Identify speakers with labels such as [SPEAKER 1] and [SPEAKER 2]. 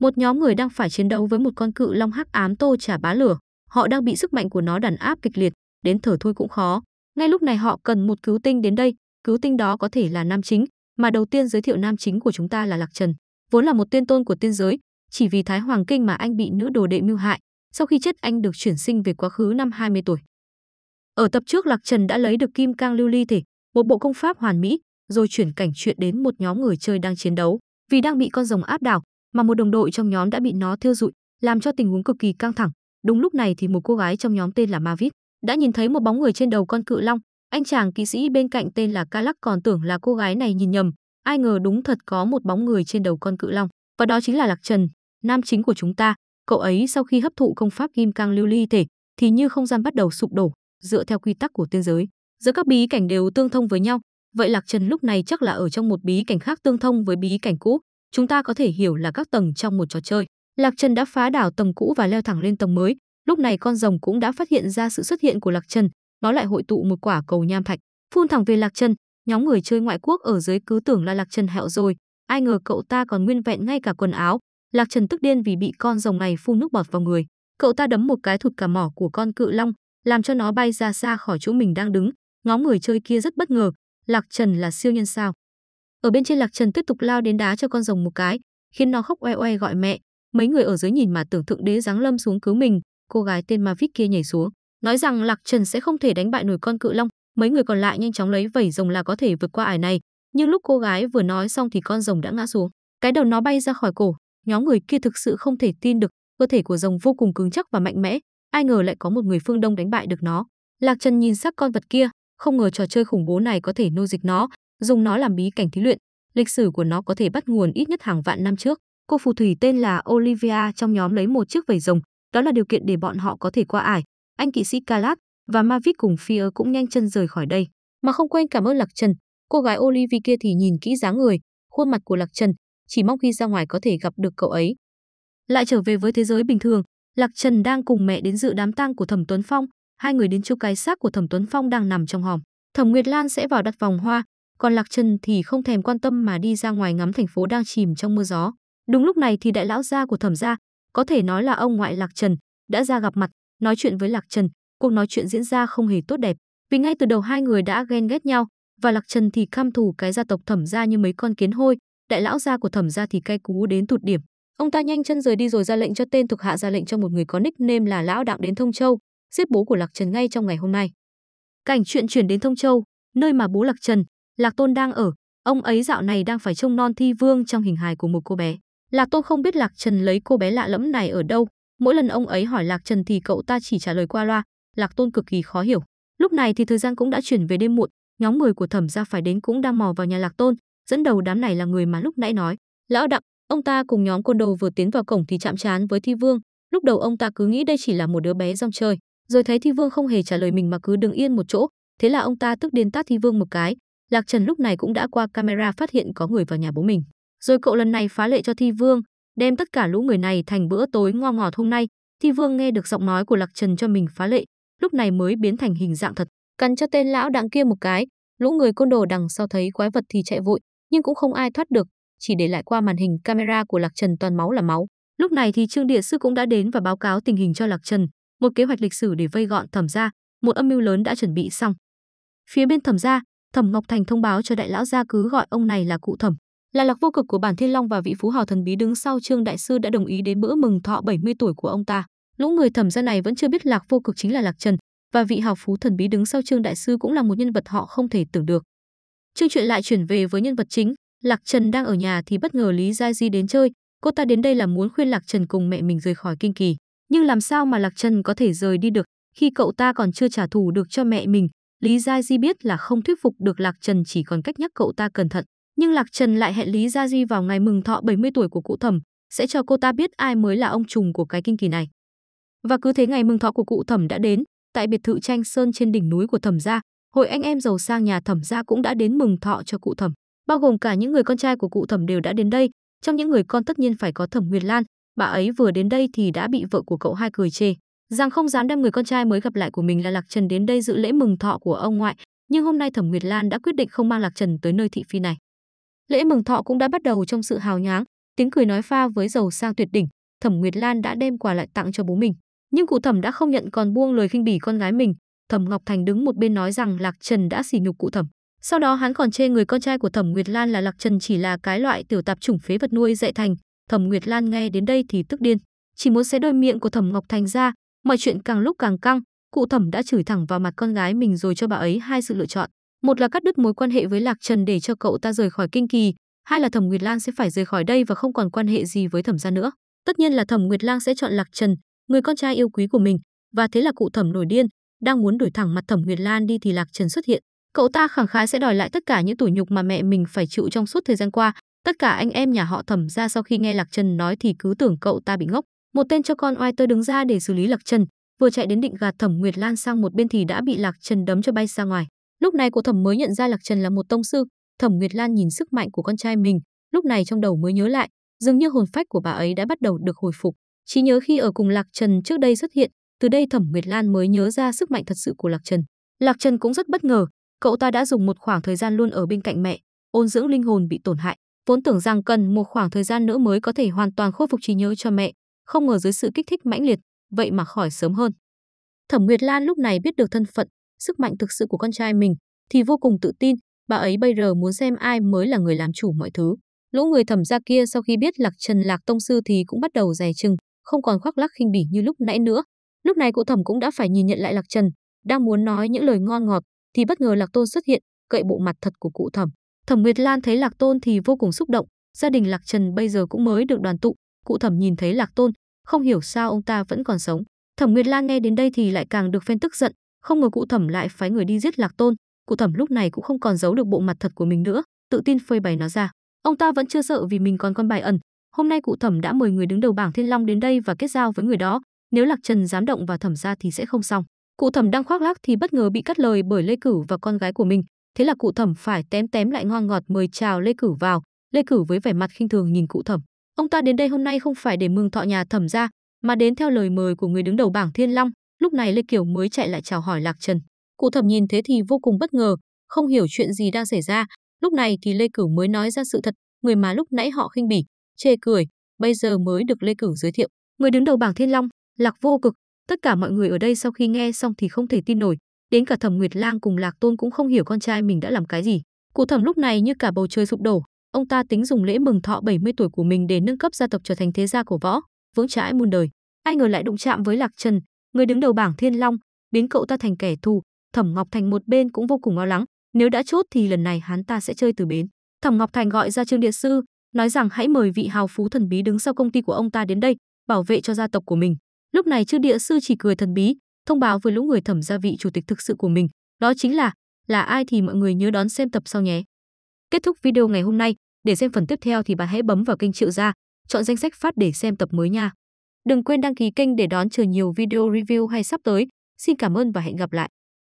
[SPEAKER 1] Một nhóm người đang phải chiến đấu với một con cự long hắc ám tô trả bá lửa, họ đang bị sức mạnh của nó đàn áp kịch liệt, đến thở thôi cũng khó. Ngay lúc này họ cần một cứu tinh đến đây, cứu tinh đó có thể là nam chính, mà đầu tiên giới thiệu nam chính của chúng ta là Lạc Trần, vốn là một tiên tôn của tiên giới, chỉ vì thái hoàng kinh mà anh bị nữ đồ đệ mưu hại, sau khi chết anh được chuyển sinh về quá khứ năm 20 tuổi. Ở tập trước Lạc Trần đã lấy được kim cang lưu ly thể, một bộ công pháp hoàn mỹ, rồi chuyển cảnh chuyện đến một nhóm người chơi đang chiến đấu, vì đang bị con rồng áp đảo, mà một đồng đội trong nhóm đã bị nó thiêu rụi, làm cho tình huống cực kỳ căng thẳng. Đúng lúc này thì một cô gái trong nhóm tên là Mavis đã nhìn thấy một bóng người trên đầu con cự long, anh chàng kỵ sĩ bên cạnh tên là Kalak còn tưởng là cô gái này nhìn nhầm, ai ngờ đúng thật có một bóng người trên đầu con cự long, và đó chính là Lạc Trần, nam chính của chúng ta. Cậu ấy sau khi hấp thụ công pháp kim cang lưu ly thể thì như không gian bắt đầu sụp đổ, dựa theo quy tắc của tiên giới, giữa các bí cảnh đều tương thông với nhau, vậy Lạc Trần lúc này chắc là ở trong một bí cảnh khác tương thông với bí cảnh cũ, chúng ta có thể hiểu là các tầng trong một trò chơi. Lạc Trần đã phá đảo tầng cũ và leo thẳng lên tầng mới. Lúc này con rồng cũng đã phát hiện ra sự xuất hiện của Lạc Trần, nó lại hội tụ một quả cầu nham thạch, phun thẳng về Lạc Trần. Nhóm người chơi ngoại quốc ở dưới cứ tưởng là Lạc Trần hẹo rồi, ai ngờ cậu ta còn nguyên vẹn ngay cả quần áo. Lạc Trần tức điên vì bị con rồng này phun nước bọt vào người. Cậu ta đấm một cái thụt cả mỏ của con cự long, làm cho nó bay ra xa khỏi chỗ mình đang đứng. nhóm người chơi kia rất bất ngờ, Lạc Trần là siêu nhân sao? Ở bên trên Lạc Trần tiếp tục lao đến đá cho con rồng một cái, khiến nó khóc oe oe gọi mẹ. Mấy người ở dưới nhìn mà tưởng thượng đế giáng lâm xuống cứu mình, cô gái tên Mavic kia nhảy xuống, nói rằng Lạc Trần sẽ không thể đánh bại nổi con cự long, mấy người còn lại nhanh chóng lấy vẩy rồng là có thể vượt qua ải này. Nhưng lúc cô gái vừa nói xong thì con rồng đã ngã xuống, cái đầu nó bay ra khỏi cổ, nhóm người kia thực sự không thể tin được, cơ thể của rồng vô cùng cứng chắc và mạnh mẽ, ai ngờ lại có một người phương Đông đánh bại được nó. Lạc Trần nhìn sắc con vật kia, không ngờ trò chơi khủng bố này có thể nô dịch nó, dùng nó làm bí cảnh thí luyện. Lịch sử của nó có thể bắt nguồn ít nhất hàng vạn năm trước. Cô phù thủy tên là Olivia trong nhóm lấy một chiếc vẩy rồng, đó là điều kiện để bọn họ có thể qua ải. Anh kỵ sĩ Kalat và Mavic cùng Fear cũng nhanh chân rời khỏi đây, mà không quên cảm ơn Lạc Trần. Cô gái Olivia kia thì nhìn kỹ dáng người, khuôn mặt của Lạc Trần, chỉ mong khi ra ngoài có thể gặp được cậu ấy. Lại trở về với thế giới bình thường, Lạc Trần đang cùng mẹ đến dự đám tang của Thẩm Tuấn Phong, hai người đến chỗ cái xác của Thẩm Tuấn Phong đang nằm trong hòm. Thẩm Nguyệt Lan sẽ vào đặt vòng hoa, còn Lạc Trần thì không thèm quan tâm mà đi ra ngoài ngắm thành phố đang chìm trong mưa gió. Đúng lúc này thì đại lão gia của Thẩm gia, có thể nói là ông ngoại Lạc Trần, đã ra gặp mặt, nói chuyện với Lạc Trần, cuộc nói chuyện diễn ra không hề tốt đẹp, vì ngay từ đầu hai người đã ghen ghét nhau, và Lạc Trần thì căm thù cái gia tộc Thẩm gia như mấy con kiến hôi, đại lão gia của Thẩm gia thì cay cú đến tụt điểm. Ông ta nhanh chân rời đi rồi ra lệnh cho tên thuộc hạ ra lệnh cho một người có nickname là lão đặng đến Thông Châu, giết bố của Lạc Trần ngay trong ngày hôm nay. Cảnh chuyện chuyển đến Thông Châu, nơi mà bố Lạc Trần, Lạc Tôn đang ở, ông ấy dạo này đang phải trông non thi vương trong hình hài của một cô bé. Lạc Tôn không biết Lạc Trần lấy cô bé lạ lẫm này ở đâu, mỗi lần ông ấy hỏi Lạc Trần thì cậu ta chỉ trả lời qua loa, Lạc Tôn cực kỳ khó hiểu. Lúc này thì thời gian cũng đã chuyển về đêm muộn, nhóm người của Thẩm gia phải đến cũng đang mò vào nhà Lạc Tôn, dẫn đầu đám này là người mà lúc nãy nói, Lão Đặng, ông ta cùng nhóm côn đồ vừa tiến vào cổng thì chạm trán với Thi Vương, lúc đầu ông ta cứ nghĩ đây chỉ là một đứa bé rong chơi, rồi thấy Thi Vương không hề trả lời mình mà cứ đứng yên một chỗ, thế là ông ta tức điên tát Thi Vương một cái, Lạc Trần lúc này cũng đã qua camera phát hiện có người vào nhà bố mình. Rồi cậu lần này phá lệ cho Thi Vương, đem tất cả lũ người này thành bữa tối ngon ngọt hôm nay. Thi Vương nghe được giọng nói của Lạc Trần cho mình phá lệ, lúc này mới biến thành hình dạng thật. Cắn cho tên lão đặng kia một cái, lũ người côn đồ đằng sau thấy quái vật thì chạy vội, nhưng cũng không ai thoát được, chỉ để lại qua màn hình camera của Lạc Trần toàn máu là máu. Lúc này thì Trương Địa Sư cũng đã đến và báo cáo tình hình cho Lạc Trần, một kế hoạch lịch sử để vây gọn thẩm gia, một âm mưu lớn đã chuẩn bị xong. Phía bên thẩm gia, Thẩm Ngọc Thành thông báo cho đại lão gia cứ gọi ông này là cụ Thẩm. Là lạc vô cực của bản Thiên Long và vị phú hào thần bí đứng sau Trương đại sư đã đồng ý đến bữa mừng thọ 70 tuổi của ông ta. Lũ người Thẩm gia này vẫn chưa biết Lạc Vô Cực chính là Lạc Trần, và vị hào phú thần bí đứng sau Trương đại sư cũng là một nhân vật họ không thể tưởng được. Chương chuyện lại chuyển về với nhân vật chính, Lạc Trần đang ở nhà thì bất ngờ Lý Gia Di đến chơi, cô ta đến đây là muốn khuyên Lạc Trần cùng mẹ mình rời khỏi kinh kỳ, nhưng làm sao mà Lạc Trần có thể rời đi được khi cậu ta còn chưa trả thù được cho mẹ mình, Lý Gia Di biết là không thuyết phục được Lạc Trần chỉ còn cách nhắc cậu ta cẩn thận, nhưng Lạc Trần lại hẹn Lý Gia Di vào ngày mừng thọ 70 tuổi của cụ Thẩm, sẽ cho cô ta biết ai mới là ông trùng của cái kinh kỳ này. Và cứ thế ngày mừng thọ của cụ Thẩm đã đến, tại biệt thự Tranh Sơn trên đỉnh núi của Thẩm gia, hội anh em giàu sang nhà Thẩm gia cũng đã đến mừng thọ cho cụ Thẩm, bao gồm cả những người con trai của cụ Thẩm đều đã đến đây, trong những người con tất nhiên phải có Thẩm Nguyệt Lan, bà ấy vừa đến đây thì đã bị vợ của cậu hai cười chê rằng không dám đem người con trai mới gặp lại của mình là Lạc Trần đến đây dự lễ mừng thọ của ông ngoại, nhưng hôm nay Thẩm Nguyệt Lan đã quyết định không mang Lạc Trần tới nơi thị phi này. Lễ mừng thọ cũng đã bắt đầu trong sự hào nháng tiếng cười nói pha với giàu sang tuyệt đỉnh, Thẩm Nguyệt Lan đã đem quà lại tặng cho bố mình, nhưng cụ Thẩm đã không nhận còn buông lời khinh bỉ con gái mình, Thẩm Ngọc Thành đứng một bên nói rằng Lạc Trần đã sỉ nhục cụ Thẩm. Sau đó hắn còn chê người con trai của Thẩm Nguyệt Lan là Lạc Trần chỉ là cái loại tiểu tạp chủng phế vật nuôi dạy thành, Thẩm Nguyệt Lan nghe đến đây thì tức điên, chỉ muốn xé đôi miệng của Thẩm Ngọc Thành ra, Mọi chuyện càng lúc càng căng, cụ thẩm đã chửi thẳng vào mặt con gái mình rồi cho bà ấy hai sự lựa chọn. Một là cắt đứt mối quan hệ với Lạc Trần để cho cậu ta rời khỏi kinh kỳ, hai là Thẩm Nguyệt Lan sẽ phải rời khỏi đây và không còn quan hệ gì với Thẩm gia nữa. Tất nhiên là Thẩm Nguyệt Lan sẽ chọn Lạc Trần, người con trai yêu quý của mình, và thế là cụ Thẩm nổi điên, đang muốn đuổi thẳng mặt Thẩm Nguyệt Lan đi thì Lạc Trần xuất hiện. Cậu ta khẳng khái sẽ đòi lại tất cả những tủi nhục mà mẹ mình phải chịu trong suốt thời gian qua, tất cả anh em nhà họ Thẩm ra sau khi nghe Lạc Trần nói thì cứ tưởng cậu ta bị ngốc. Một tên cho con oai tơ đứng ra để xử lý Lạc Trần, vừa chạy đến định gạt Thẩm Nguyệt Lan sang một bên thì đã bị Lạc Trần đấm cho bay ra ngoài. Lúc này cổ thẩm mới nhận ra Lạc Trần là một tông sư, Thẩm Nguyệt Lan nhìn sức mạnh của con trai mình, lúc này trong đầu mới nhớ lại, dường như hồn phách của bà ấy đã bắt đầu được hồi phục. Chỉ nhớ khi ở cùng Lạc Trần trước đây xuất hiện, từ đây Thẩm Nguyệt Lan mới nhớ ra sức mạnh thật sự của Lạc Trần. Lạc Trần cũng rất bất ngờ, cậu ta đã dùng một khoảng thời gian luôn ở bên cạnh mẹ, ôn dưỡng linh hồn bị tổn hại, vốn tưởng rằng cần một khoảng thời gian nữa mới có thể hoàn toàn khôi phục trí nhớ cho mẹ, không ngờ dưới sự kích thích mãnh liệt, vậy mà khỏi sớm hơn. Thẩm Nguyệt Lan lúc này biết được thân phận, sức mạnh thực sự của con trai mình, thì vô cùng tự tin, bà ấy bây giờ muốn xem ai mới là người làm chủ mọi thứ. Lũ người thẩm gia kia sau khi biết Lạc Trần Lạc Tông Sư thì cũng bắt đầu dè chừng, không còn khoác lác khinh bỉ như lúc nãy nữa. Lúc này cụ thẩm cũng đã phải nhìn nhận lại Lạc Trần, đang muốn nói những lời ngon ngọt, thì bất ngờ Lạc Tôn xuất hiện, cậy bộ mặt thật của cụ thẩm. Thẩm Nguyệt Lan thấy Lạc Tôn thì vô cùng xúc động, gia đình Lạc Trần bây giờ cũng mới được đoàn tụ, Cụ Thẩm nhìn thấy Lạc Tôn, không hiểu sao ông ta vẫn còn sống. Thẩm Nguyệt Lan nghe đến đây thì lại càng được phen tức giận, không ngờ cụ Thẩm lại phái người đi giết Lạc Tôn, cụ Thẩm lúc này cũng không còn giấu được bộ mặt thật của mình nữa, tự tin phơi bày nó ra. Ông ta vẫn chưa sợ vì mình còn con bài ẩn, hôm nay cụ Thẩm đã mời người đứng đầu bảng Thiên Long đến đây và kết giao với người đó, nếu Lạc Trần dám động vào Thẩm gia thì sẽ không xong. Cụ Thẩm đang khoác lác thì bất ngờ bị cắt lời bởi Lê Cửu và con gái của mình, thế là cụ Thẩm phải tém tém lại ngon ngọt mời chào Lê Cửu vào, Lê Cửu với vẻ mặt khinh thường nhìn cụ Thẩm. Ông ta đến đây hôm nay không phải để mừng thọ nhà Thẩm gia, mà đến theo lời mời của người đứng đầu bảng Thiên Long, lúc này Lê Kiều mới chạy lại chào hỏi Lạc Trần. Cụ Thẩm nhìn thế thì vô cùng bất ngờ, không hiểu chuyện gì đang xảy ra, lúc này thì Lê Cửu mới nói ra sự thật, người mà lúc nãy họ khinh bỉ, chê cười, bây giờ mới được Lê Cửu giới thiệu. Người đứng đầu bảng Thiên Long, Lạc Vô Cực, tất cả mọi người ở đây sau khi nghe xong thì không thể tin nổi, đến cả Thẩm Nguyệt Lang cùng Lạc Tôn cũng không hiểu con trai mình đã làm cái gì. Cụ Thẩm lúc này như cả bầu trời sụp đổ, Ông ta tính dùng lễ mừng thọ 70 tuổi của mình để nâng cấp gia tộc trở thành thế gia của võ, vững chãi muôn đời. Ai ngờ lại đụng chạm với Lạc Trần, người đứng đầu bảng Thiên Long, biến cậu ta thành kẻ thù, Thẩm Ngọc Thành một bên cũng vô cùng lo lắng, nếu đã chốt thì lần này hắn ta sẽ chơi từ bến. Thẩm Ngọc Thành gọi ra Trương Địa Sư, nói rằng hãy mời vị hào phú thần bí đứng sau công ty của ông ta đến đây, bảo vệ cho gia tộc của mình. Lúc này Trương Địa Sư chỉ cười thần bí, thông báo với lũ người thẩm gia vị chủ tịch thực sự của mình, đó chính là là ai thì mọi người nhớ đón xem tập sau nhé. Kết thúc video ngày hôm nay, để xem phần tiếp theo thì bạn hãy bấm vào kênh Triệu Gia, chọn danh sách phát để xem tập mới nha. Đừng quên đăng ký kênh để đón chờ nhiều video review hay sắp tới. Xin cảm ơn và hẹn gặp lại.